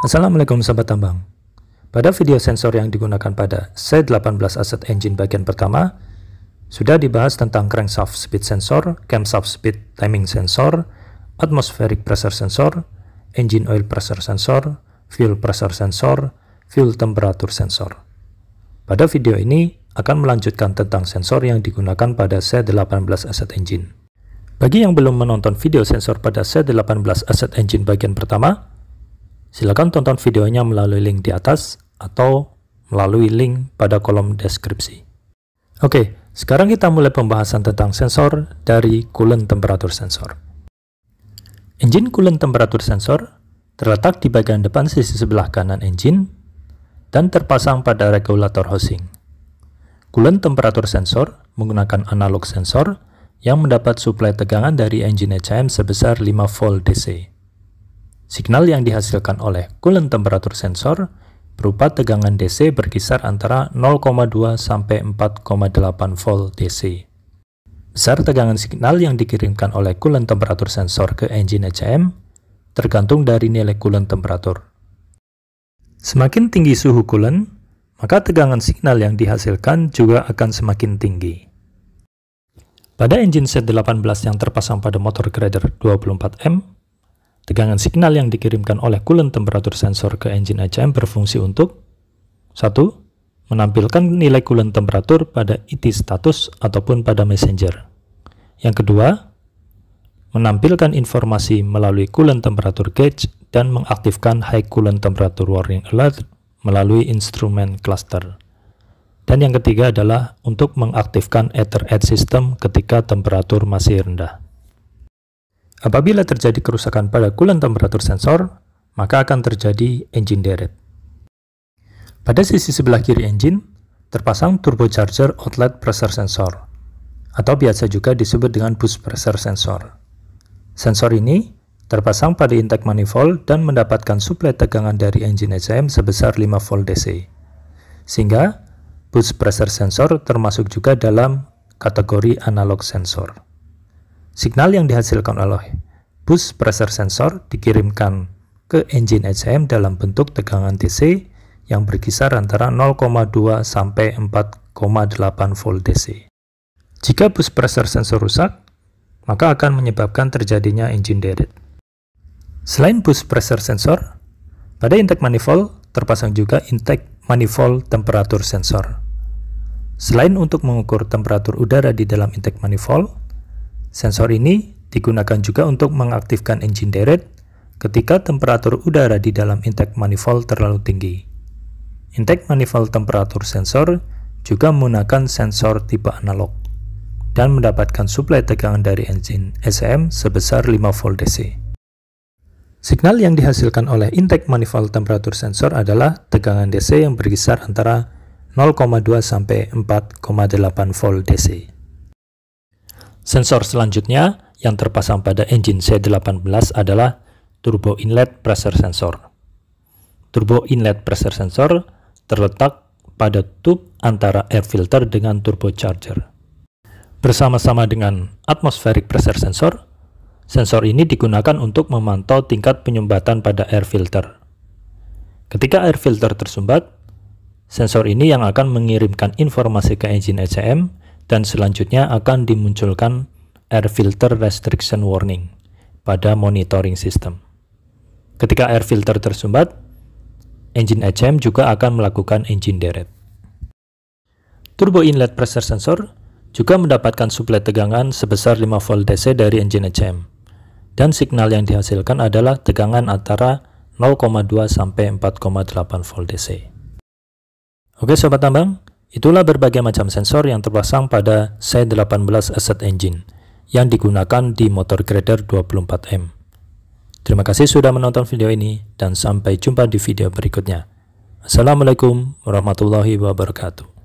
Assalamualaikum sahabat tambang. Pada video sensor yang digunakan pada C18 Asset Engine bagian pertama, sudah dibahas tentang crankshaft speed sensor, camshaft speed timing sensor, atmospheric pressure sensor, engine oil pressure sensor, fuel pressure sensor, fuel temperature sensor. Pada video ini akan melanjutkan tentang sensor yang digunakan pada C18 Asset Engine. Bagi yang belum menonton video sensor pada C18 Asset Engine bagian pertama, Silakan tonton videonya melalui link di atas atau melalui link pada kolom deskripsi. Oke, sekarang kita mulai pembahasan tentang sensor dari coolant temperatur sensor. Engine coolant temperatur sensor terletak di bagian depan sisi sebelah kanan engine dan terpasang pada regulator housing. Coolant temperatur sensor menggunakan analog sensor yang mendapat suplai tegangan dari engine HM sebesar 5 volt DC. Signal yang dihasilkan oleh coolant temperatur sensor berupa tegangan DC berkisar antara 0,2 sampai 4,8 volt DC. Besar tegangan signal yang dikirimkan oleh coolant temperatur sensor ke engine ECM tergantung dari nilai coolant temperatur. Semakin tinggi suhu coolant, maka tegangan signal yang dihasilkan juga akan semakin tinggi. Pada engine set 18 yang terpasang pada motor grader 24M, Tegangan signal yang dikirimkan oleh coolant temperatur sensor ke engine ACM berfungsi untuk 1. Menampilkan nilai coolant temperatur pada IT status ataupun pada messenger. Yang kedua, menampilkan informasi melalui coolant temperatur gauge dan mengaktifkan high coolant temperatur warning alert melalui instrumen cluster. Dan yang ketiga adalah untuk mengaktifkan Ethernet system ketika temperatur masih rendah. Apabila terjadi kerusakan pada coolant temperatur sensor, maka akan terjadi engine deret. Pada sisi sebelah kiri engine, terpasang turbocharger outlet pressure sensor, atau biasa juga disebut dengan boost pressure sensor. Sensor ini terpasang pada intake manifold dan mendapatkan suplai tegangan dari engine ECM sebesar 5 volt DC. Sehingga, boost pressure sensor termasuk juga dalam kategori analog sensor. Signal yang dihasilkan oleh bus pressure sensor dikirimkan ke engine HCM dalam bentuk tegangan DC yang berkisar antara 0,2 sampai 4,8 volt DC. Jika bus pressure sensor rusak, maka akan menyebabkan terjadinya engine derit. Selain bus pressure sensor, pada intake manifold terpasang juga intake manifold temperatur sensor. Selain untuk mengukur temperatur udara di dalam intake manifold, Sensor ini digunakan juga untuk mengaktifkan engine direct ketika temperatur udara di dalam intake manifold terlalu tinggi. Intake manifold temperatur sensor juga menggunakan sensor tipe analog dan mendapatkan suplai tegangan dari engine SM sebesar 5 volt DC. Signal yang dihasilkan oleh intake manifold temperatur sensor adalah tegangan DC yang berkisar antara 0,2 sampai 4,8 volt DC. Sensor selanjutnya yang terpasang pada engine C18 adalah turbo inlet pressure sensor. Turbo inlet pressure sensor terletak pada tube antara air filter dengan turbocharger. Bersama-sama dengan atmospheric pressure sensor, sensor ini digunakan untuk memantau tingkat penyumbatan pada air filter. Ketika air filter tersumbat, sensor ini yang akan mengirimkan informasi ke engine ECM dan selanjutnya akan dimunculkan air filter restriction warning pada monitoring system. Ketika air filter tersumbat, engine HM juga akan melakukan engine deret. Turbo inlet pressure sensor juga mendapatkan suplai tegangan sebesar 5 volt DC dari engine HM dan signal yang dihasilkan adalah tegangan antara 0,2 sampai 4,8 volt DC. Oke sobat tambang, Itulah berbagai macam sensor yang terpasang pada C18 Asset Engine yang digunakan di motor grader 24M. Terima kasih sudah menonton video ini dan sampai jumpa di video berikutnya. Assalamualaikum warahmatullahi wabarakatuh.